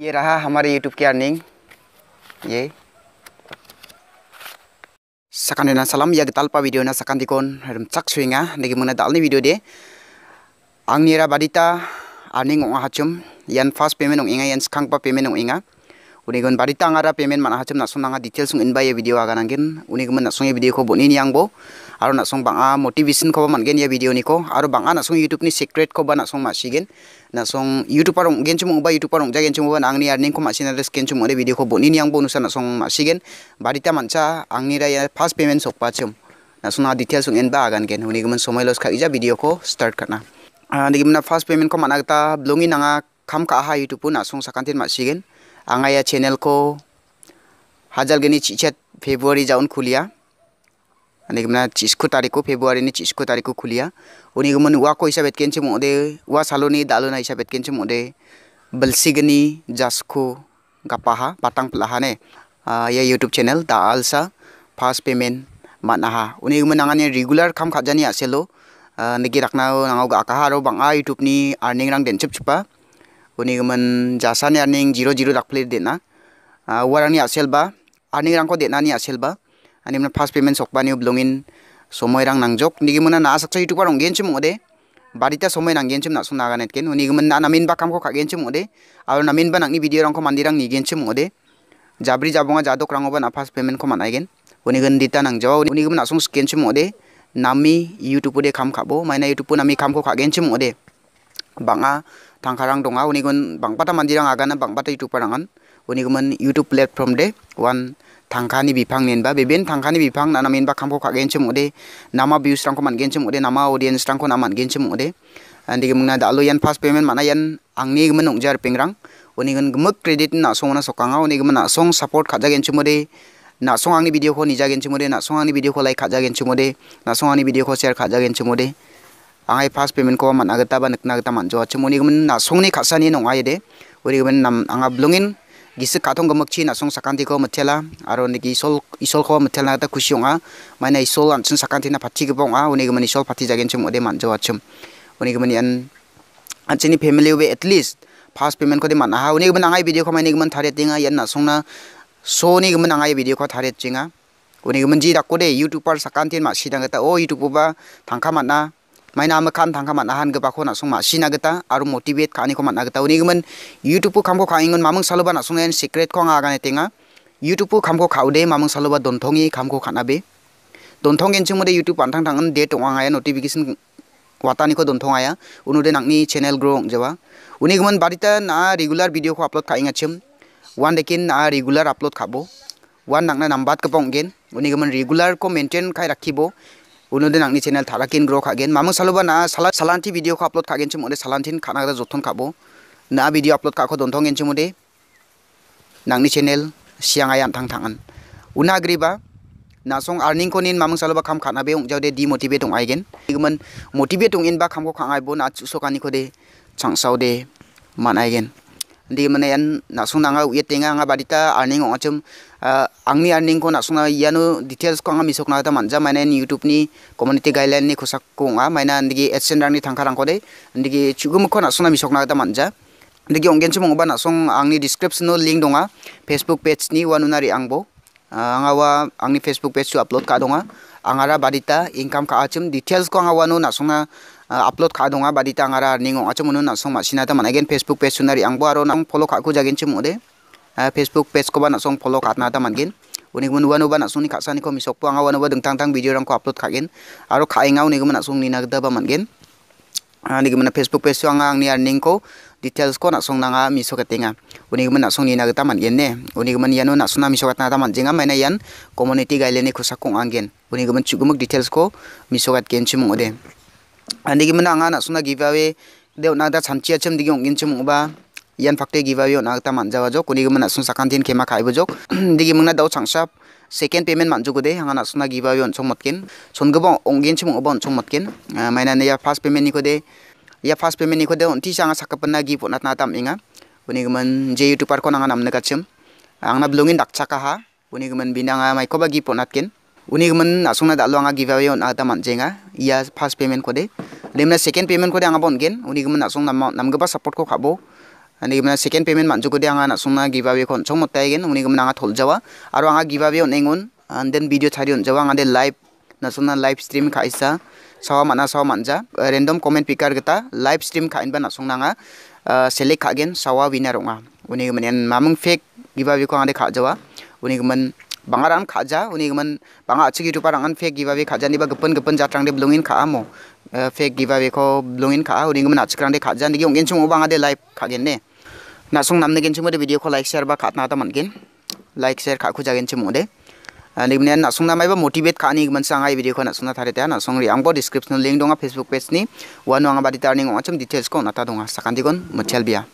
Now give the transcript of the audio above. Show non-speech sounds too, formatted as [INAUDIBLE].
ये रहा हमारे यूट्यूब की अर्निंग ये sakan na salam ya gital pa video na sakan dikon rum chak swinga negi muna dal ni video de ang nira badita aning ong hachum yan fast payment ong inga yan skang pa payment ong inga unigon badita ngara payment man hachum na sunanga details ong inba ye video aga nangin unigon na sunge video ko bonin yang bo aro bang A, ah, motivation ko gen ya video ni ko bang A, ah, nasong youtube ni secret ko ba nasong masigen nasong youtube parong gen cuma ba youtube parong jagen cuma ba angni earning ya, ko masina res gen ada video ko boni ni ang bonus nasong masigen barita mancha angni ra ya pas payment sok pa chum nasong na detail sung en ba agan gen huni gumon somai los ija video ko start kana ani ah, gimna pas payment ko managta blongi nanga kam ka aha youtube nasong sakantin masigen angaya channel ko hajal geni cicat Februari jauh kuliah ane kemana cisku tariku februari ni cisku tariku kulia oni gemun wako isa bet kenci mo de wa saloni dalo na isa bet kenci mo de belsigeni jasku gapaha patang pelahane ah, ya youtube channel ta alsa fast payment manaha oni gemun angane regular kam kajani aselo ah, negi rakna nanga ga kaharo bang a youtube ni earning rang den cep cepa oni gemun jasani earning 00 dak plate dena ah, warani aselba earning rang ko dena ni aselba ani mana fast payment sokpani ublongin somoi rang nangjok nigi mana na asak sa youtube parong gen cimu ode barita somoy nang gen cimu na sunaga net ken nigi mana na min bakam ko kagen cimu ode awal na min banak ni video rang ko mandi rang nigi gen cimu ode jabri jabunga jaduk rang oba na fast payment ko mana gen uni gen dita nangjok uni gen na sung gen cimu ode nami youtube ode kam kabo maina youtube nami kam ko kagen cimu ode banga tangkarang donga uni gen bang pata mandi rang agana bang pata youtube parangan uni gen youtube platform de one tangkani bipang nenba beben tangkani bipang nana menba kamko kagen cemude nama views rangko gen cemude nama audience rangko nama gen cemude andi gemna lo yan fast payment mana yan angni gemen jar pingrang oni gen gemuk credit na song na sokanga oni gemen na song support khajagen cemude na song angni video ko nijagen cemude na song angni video ko like khajagen cemude na song angni video ko share khajagen cemude angai fast payment ko man agata ba nakna agata man jo cemuni gemen na khasa ni nongai de ori gemen nam anga blungin gisi kathong gamak chi na song sakanti ko mathela aro ni gi sol isol ko mathela ta khushi onga maina isol an chun sakanti na phathi gibong a uni gmani sol phathi jagen chum ode manjo achum uni gmani an anchini family we at least fast payment ko de man ha uni gmani angai video ko maina gmani thare tinga yan na songna so ni gmani angai video ko thare chinga uni gmani ji dakko de youtuber sakanti ma sidang ta o youtube ba thangka man na maina m a kan thangka man ahan ge bakho na sungma sina geta aru motivate khani ko man agata uni gemen youtube kham ko khaingon mamung saloba na sungen secret ko nga gane tenga youtube kham ko khaude mamung saloba donthongi kham ko khanabe donthongen c h u m o d e youtube antang thangan de tonga ya notification watani ko donthonga ya unude nangni channel grow jawa uni gemen barita na regular video ko upload khainga chim one dekin na regular upload khabo one nangna nambat kaponggen uni gemen regular ko maintain khai rakhibo উন্নদিন আমি চেনেল থাকিন গ্রো খাগেন মামু সালোবা না সালা সালান্তি video upload খাগেন চুমে সালান্তিন খানা যতন খাবো না ভিডিও আপলোড কাকো দন্থং এন চুমে নাকি চেনেল সিয়াঙাই আনথাং থাকান উনাগ্রীবা না সঙ্গ আর্নিং কিন মামু সালোবা খাম খানাবে যাওদে ডি মোটিভেট দায়গেন গেমন মোটিভেট দিন বা খামক খাঙাইব না চুসকানিক দে চাংসাও দে মানাইগেন di yang nak sunang nanga uye tenga anga badita arning ong achum angni earning ko nasung iya nu details ko anga misok na manja manja ni youtube ni community guideline ni khosak ko mana maina di adsense rang ni thangka rang ko de ndigi chugum ko nasung misok na ta manja ndigi ongen chum nak nasung angni description no link donga facebook page ni wanunari angbo anga wa angni facebook page tu upload ka donga angara badita income ka achum details ko anga wanu nak sunang upload kah dong badi tangara ningo aco munu song masih sinata man agen facebook page sunari ang buaro nang follow kah ku jagen cemude facebook page ko ba nasong follow kah nata man gen unik munu wanu ba nasong ni kah sani ko misok puang awan deng tang tang video rang ku upload kah gen aro kah ingau unik munu nina ni nagda ba man gen unik munu facebook page suang nia ningko details ko song nanga miso ketinga unik munu song ni nagda taman gen ne unik munu yanu nasong na misok kah nata jenga mana yan community gaile ne kusakung ang gen unik munu cukup details ko misok kah gen udah andigi mana anga na suna giveaway de na da chanchi achim digi ongin chum ba yan fakte giveaway na ta man jawa jo gi mana sun sakan tin kema kai bojok [CLEARS THROAT] digi mangna dau changsap second payment man jogode hanga na suna giveaway on chomotkin songbong ongin chum on chomotkin ah, maina ne ya first payment ni ko de ya first payment ni ko de onti sanga sakapna gi ponat na tam inga gi man je youtuber ko na namna kachim angna ah, dak chaka ha kunigi man binanga mai ko ba gi ponatkin unikman asungna dalu anga give away on ata man jenga ah. ya first payment kode lemna second payment kode anga bon gen asung asungna ma namgaba support ko khabo ani gimna second payment man jukode anga asungna give away kon chomot tai gen unikman anga thol jawa aro anga give away on engon, and then video thari on jawa anga de live nasuna live stream isa sawa mana sawa manja eh, random comment picker kita, live stream khain ban asungna anga eh, select khagen sawa winner onga unikman en mamung fake give away ko anga de kha jawa unikman bangaran kaja uni gaman banga achi gi rupa rangan fake giveaway kaja ni ba gapan gapan ja trangde blongin kha amo eh, fake giveaway ko blungin kha uni gaman achi krangde kaja ni ongen chung banga de live khagen ne na sung namne gen chung de video ko like share ba khatna ta man gen like share kha khu jagen chung de ani eh, gmne na sung namai ba motivate kha ni gaman sangai video ko na sung na thare ta ya. na sung ri ang ba description link donga facebook page ni wan wang ba di tarning ong acham details ko na ta donga sakandi gon mochal bia